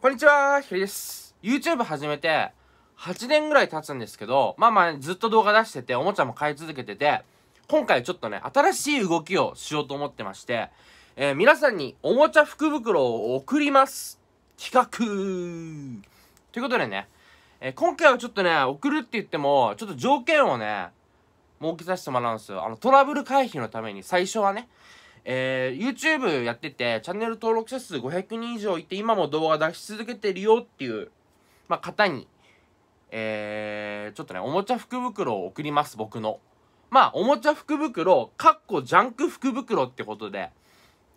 こんにちは、ひろりです。YouTube 始めて8年ぐらい経つんですけど、まあまあずっと動画出してて、おもちゃも買い続けてて、今回ちょっとね、新しい動きをしようと思ってまして、えー、皆さんにおもちゃ福袋を送ります企画ということでね、えー、今回はちょっとね、送るって言っても、ちょっと条件をね、設けさせてもらうんですよ。あの、トラブル回避のために最初はね、えー、YouTube やってて、チャンネル登録者数500人以上いて、今も動画出し続けてるよっていう、まあ、方に、えー、ちょっとね、おもちゃ福袋を送ります、僕の。まあ、おもちゃ福袋、かっこジャンク福袋ってことで、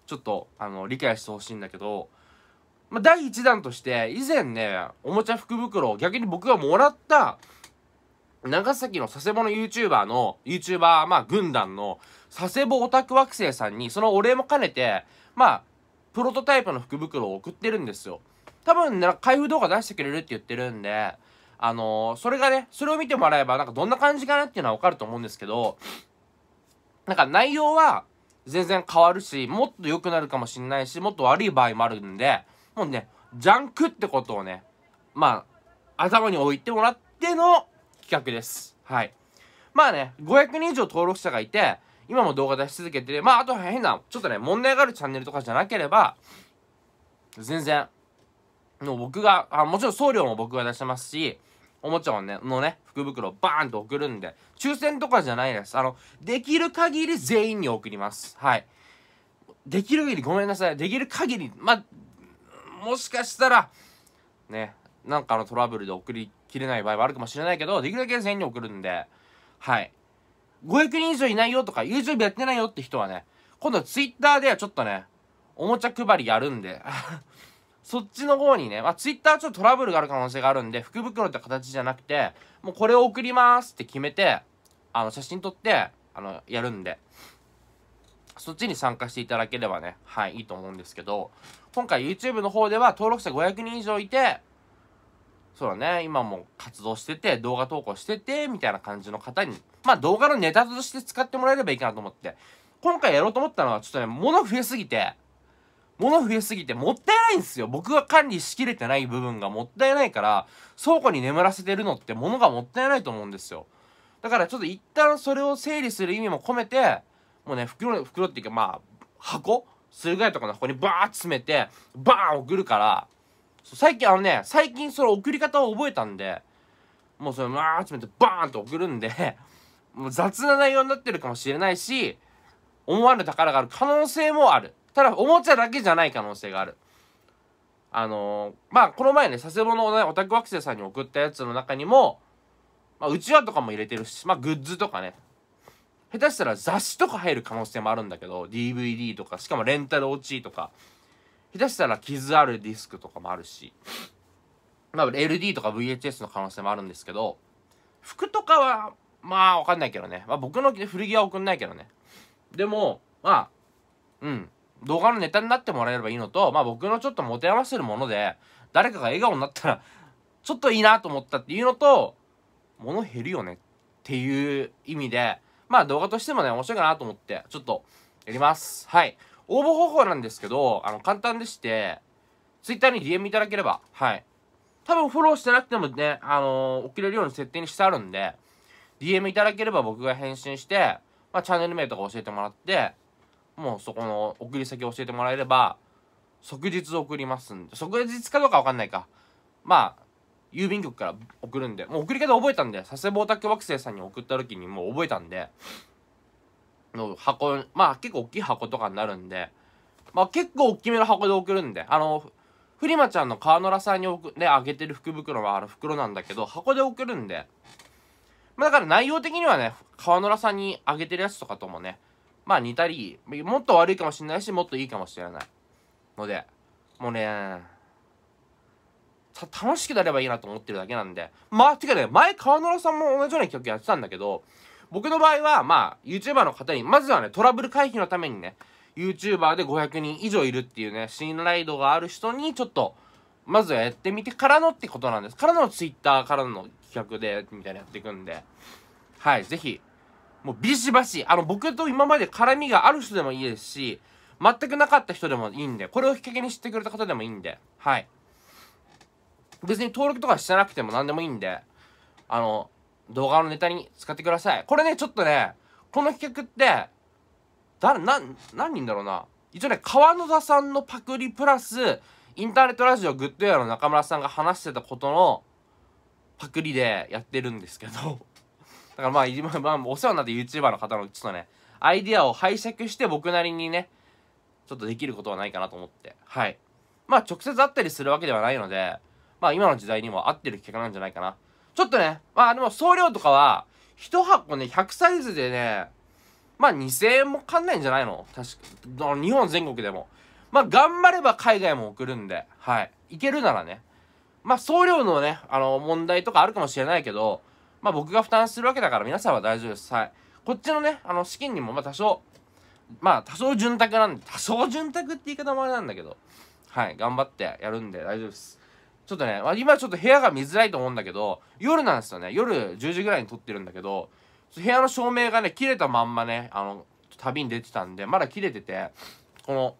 ちょっと、あの、理解してほしいんだけど、まあ、第1弾として、以前ね、おもちゃ福袋、逆に僕がもらった、長崎の佐世保の YouTuber の、YouTuber、まあ、軍団の、佐世保オタク惑星さんにそのお礼も兼ねて、まあ、プロトタイプの福袋を送ってるんですよ。多分、ね、開封動画出してくれるって言ってるんで、あのー、それがね、それを見てもらえば、なんかどんな感じかなっていうのはわかると思うんですけど、なんか内容は全然変わるし、もっと良くなるかもしんないし、もっと悪い場合もあるんで、もうね、ジャンクってことをね、まあ、頭に置いてもらっての企画です。はい。まあね、500人以上登録者がいて、今も動画出し続けて、まあ、あと変な、ちょっとね、問題があるチャンネルとかじゃなければ、全然、の僕が、あ、もちろん送料も僕が出してますし、おもちゃをね、のね、福袋バーンと送るんで、抽選とかじゃないです。あの、できる限り全員に送ります。はい。できる限り、ごめんなさい。できる限り、まもしかしたら、ね、なんかのトラブルで送りきれない場合はあるかもしれないけど、できるだけ全員に送るんで、はい。500人以上いないよとか、YouTube やってないよって人はね、今度 Twitter ではちょっとね、おもちゃ配りやるんで そっちの方にね、まあ、Twitter ちょっとトラブルがある可能性があるんで、福袋って形じゃなくて、もうこれを送りますって決めて、あの、写真撮って、あの、やるんで、そっちに参加していただければね、はい、いいと思うんですけど、今回 YouTube の方では登録者500人以上いて、そうだね、今も活動してて、動画投稿してて、みたいな感じの方にまあ動画のネタとして使ってもらえればいいかなと思って。今回やろうと思ったのは、ちょっとね、物増えすぎて、物増えすぎてもったいないんですよ。僕が管理しきれてない部分がもったいないから、倉庫に眠らせてるのって物がもったいないと思うんですよ。だからちょっと一旦それを整理する意味も込めて、もうね、袋、袋っていうかまあ、箱数ぐらいとかの箱にバーッ詰めて、バーン送るから、最近あのね、最近その送り方を覚えたんで、もうそれバーン詰めてバーンと送るんでもう雑な内容になってるかもしれないし思わぬ宝がある可能性もあるただおもちゃだけじゃない可能性があるあのー、まあこの前ね佐世保の、オタク惑星さんに送ったやつの中にも、まあ、うちわとかも入れてるし、まあ、グッズとかね下手したら雑誌とか入る可能性もあるんだけど DVD とかしかもレンタル落ちとか下手したら傷あるディスクとかもあるしまあ LD とか VHS の可能性もあるんですけど服とかはまあ、わかんないけどね。まあ、僕の古着は送んないけどね。でも、まあ、うん。動画のネタになってもらえればいいのと、まあ僕のちょっと持て余してるもので、誰かが笑顔になったら、ちょっといいなと思ったっていうのと、物減るよねっていう意味で、まあ動画としてもね、面白いかなと思って、ちょっとやります。はい。応募方法なんですけど、あの、簡単でして、Twitter に DM いただければ、はい。多分フォローしてなくてもね、あのー、送れるように設定にしてあるんで、DM いただければ僕が返信して、まあ、チャンネル名とか教えてもらって、もうそこの送り先教えてもらえれば、即日送りますんで、即日かどうかわかんないか。まあ、郵便局から送るんで、もう送り方覚えたんで、佐世保宅惑星さんに送った時にもう覚えたんで、の箱、まあ結構大きい箱とかになるんで、まあ結構大きめの箱で送るんで、あの、フリマちゃんの川野良さんに送、ね、あげてる福袋はあの袋なんだけど、箱で送るんで、まあ、だから内容的にはね、川野さんにあげてるやつとかともね、まあ似たり、もっと悪いかもしれないし、もっといいかもしれない。ので、もうね、楽しくなればいいなと思ってるだけなんで。まあ、てかね、前川野さんも同じような企画やってたんだけど、僕の場合は、まあ、YouTuber の方に、まずはね、トラブル回避のためにね、YouTuber で500人以上いるっていうね、信頼度がある人に、ちょっと、まずはやってみてからのってことなんです。からの Twitter からの企画で、みたいなやっていくんで。はい、ぜひ、もうビシバシ、あの、僕と今まで絡みがある人でもいいですし、全くなかった人でもいいんで、これをきっかけに知ってくれた方でもいいんで、はい。別に登録とかしてなくても何でもいいんで、あの、動画のネタに使ってください。これね、ちょっとね、この企画って、誰、な、何人だろうな。一応ね、川野田さんのパクリプラス、インターネットラジオグッドエアの中村さんが話してたことの、パクリでやってるんですけど だからまあ、まあ、お世話になって YouTuber の方のちょっとね、アイディアを拝借して僕なりにね、ちょっとできることはないかなと思って。はい。まあ、直接会ったりするわけではないので、まあ、今の時代にも合ってる企画なんじゃないかな。ちょっとね、まあ、でも送料とかは、1箱ね、100サイズでね、まあ、2000円もかんないんじゃないの確か。日本全国でも。まあ、頑張れば海外も送るんで、はい。いけるならね。まあ、送料のね、あの、問題とかあるかもしれないけど、まあ、僕が負担するわけだから皆さんは大丈夫です。はい。こっちのね、あの、資金にも、まあ、多少、まあ、多少潤沢なんで、多少潤沢って言い方もあれなんだけど、はい、頑張ってやるんで大丈夫です。ちょっとね、まあ、今ちょっと部屋が見づらいと思うんだけど、夜なんですよね。夜10時ぐらいに撮ってるんだけど、部屋の照明がね、切れたまんまね、あの、旅に出てたんで、まだ切れてて、この、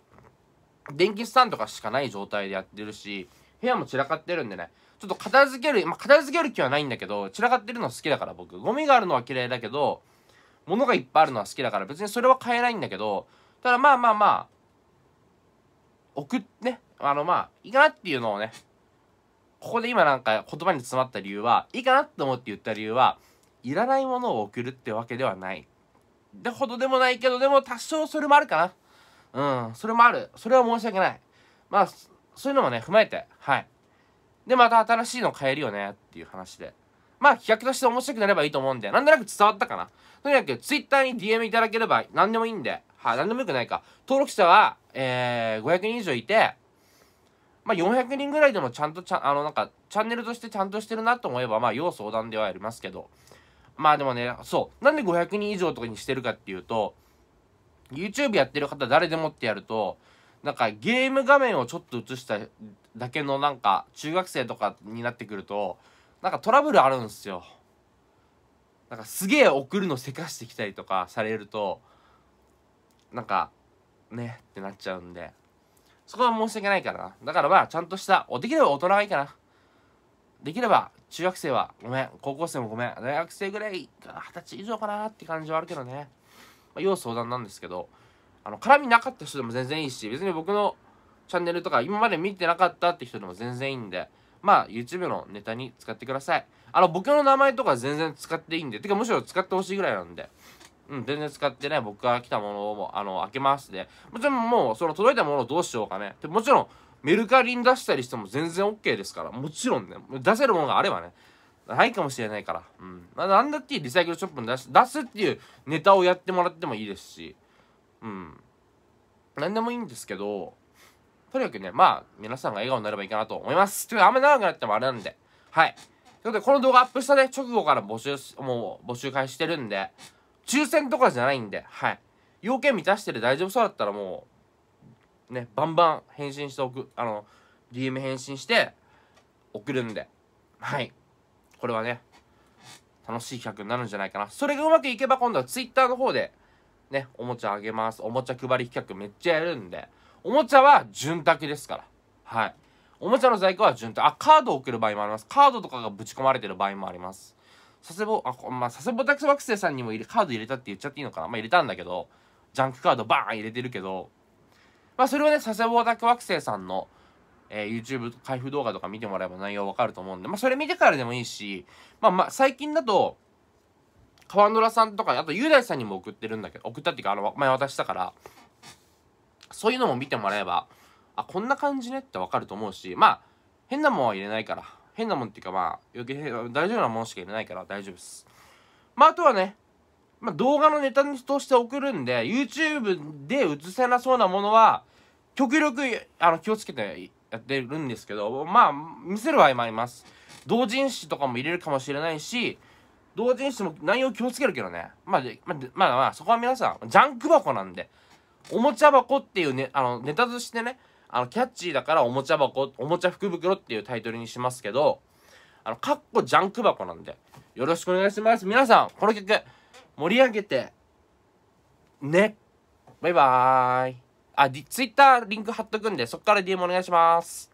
電気スタンドとかしかない状態でやってるし、部屋も散らかってるんでね、ちょっと片付ける、まあ、片付ける気はないんだけど、散らかってるの好きだから僕、ゴミがあるのは嫌いだけど、物がいっぱいあるのは好きだから、別にそれは買えないんだけど、ただまあまあまあ、送っ、ね、あのまあ、いいかなっていうのをね、ここで今なんか言葉に詰まった理由は、いいかなって思って言った理由は、いらないものを送るってわけではない。でほどでもないけど、でも多少それもあるかな。うん、それもある。それは申し訳ない。まあ、そういうのもね、踏まえて、はい。で、また新しいの変えるよねっていう話で。まあ、企画として面白くなればいいと思うんで、なんとなく伝わったかな。とにかく、Twitter に DM いただければ何でもいいんで、はい、何でもよくないか。登録者は、えー、500人以上いて、まあ、400人ぐらいでもちゃんとちゃ、あの、なんか、チャンネルとしてちゃんとしてるなと思えば、まあ、要相談ではありますけど、まあでもね、そう。なんで500人以上とかにしてるかっていうと、YouTube やってる方誰でもってやると、なんかゲーム画面をちょっと映しただけのなんか中学生とかになってくるとなんかトラブルあるんですよなんかすげえ送るのせかしてきたりとかされるとなんかねってなっちゃうんでそこは申し訳ないからなだからまあちゃんとしたおできれば大人がいいかなできれば中学生はごめん高校生もごめん大学生ぐらい二十歳以上かなって感じはあるけどね、まあ、要相談なんですけどあの絡みなかった人でも全然いいし別に僕のチャンネルとか今まで見てなかったって人でも全然いいんでまあ YouTube のネタに使ってくださいあの僕の名前とか全然使っていいんでてかむしろ使ってほしいぐらいなんでうん、全然使ってね、僕が来たものを、あの、開けますで、もちろんもう、その届いたものをどうしようかね。でもちろん、メルカリに出したりしても全然 OK ですから、もちろんね、出せるものがあればね、ないかもしれないから、うん。まあ、なんだってリサイクルショップに出すっていうネタをやってもらってもいいですし、うん何でもいいんですけどとにかくねまあ皆さんが笑顔になればいいかなと思いますというかあんま長くなってもあれなんではいということでこの動画アップしたね直後から募集もう募集開始してるんで抽選とかじゃないんではい要件満たしてる大丈夫そうだったらもうねバンバン返信しておくあの DM 返信して送るんではいこれはね楽しい企画になるんじゃないかなそれがうまくいけば今度は Twitter の方でね、おもちゃあげます。おもちゃ配り企画めっちゃやるんで、おもちゃは潤沢ですから。はい。おもちゃの在庫は潤沢。あ、カードを送る場合もあります。カードとかがぶち込まれてる場合もあります。佐世保、あ、まあ、佐世保タクス惑星さんにも入れカード入れたって言っちゃっていいのかなまあ、入れたんだけど、ジャンクカードバーン入れてるけど、まあ、それはね、佐世保タク惑星さんの、えー、YouTube 開封動画とか見てもらえば内容わかると思うんで、まあ、それ見てからでもいいし、まあ、まあ、最近だと、川村さんとか、あと雄大さんにも送ってるんだけど、送ったっていうか、あの、前渡したから、そういうのも見てもらえば、あ、こんな感じねってわかると思うし、まあ、変なもんは入れないから、変なもんっていうかまあ、余計大丈夫なもんしか入れないから大丈夫です。まあ、あとはね、まあ、動画のネタとして送るんで、YouTube で映せなそうなものは、極力、あの、気をつけてやってるんですけど、まあ、見せる場合もあります。同人誌とかも入れるかもしれないし、同人誌も内容気をつけるけどね。まあ、まあ、まあ、まあ、そこは皆さん、ジャンク箱なんで、おもちゃ箱っていうね、あの、ネタとしてね、あの、キャッチーだからおもちゃ箱、おもちゃ福袋っていうタイトルにしますけど、あの、かっこジャンク箱なんで、よろしくお願いします。皆さん、この曲、盛り上げて、ね。バイバーイ。あ、ツイッターリンク貼っとくんで、そこから DM お願いします。